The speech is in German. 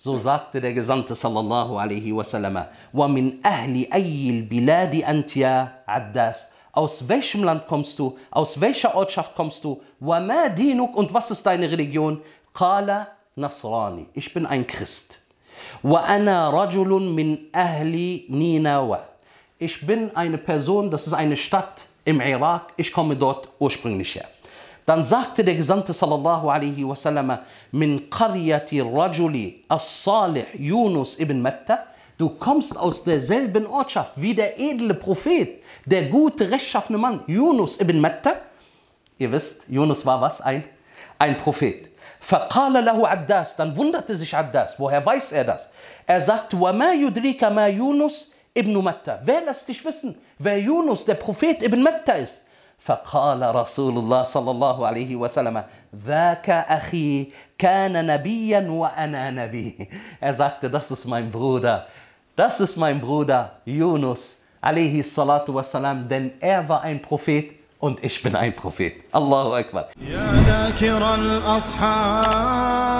So sagte der Gesandte sallallahu alaihi wasallam, وَمِنْ أَهْلِ أَيِّ الْبِلَادِ أَنْتَ يَا عَدَّاسِ Aus welchem Land kommst du? Aus welcher Ortschaft kommst du? وَمَا دِينُكْ Und was ist deine Religion? قَالَ نَصْرَانِ Ich bin ein Christ. وَأَنَا رَجُلٌ مِنْ أَهْلِ نِينَوَةِ Ich bin eine Person, das ist eine Stadt im Irak. Ich komme dort ursprünglich her. Dann sagte der Gesandte sallallahu alaihi wasallam, min qaryati rajuli as-salih Yunus ibn Matta, Du kommst aus derselben Ortschaft wie der edle Prophet, der gute, rechtschaffene Mann, Yunus ibn Matta. Ihr wisst, Yunus war was? Ein, ein Prophet. فقال له عداس dann wunderte sich Addas, woher weiß er das? Er sagt, وَمَا يُدْرِيكَ مَا يُونُس ibn Matta. Wer lässt dich wissen, wer Yunus, der Prophet ibn Matta ist? فقال رسول الله صلى الله عليه وسلم ذاك أخي كان نبيا وأنا نبي Er sagte, das ist mein Bruder. Das ist mein Bruder, Yunus, عليه الصلاة والسلام, denn er أين بروفيت Prophet und أين بروفيت الله أكبر. يا ذاكر الأصحاب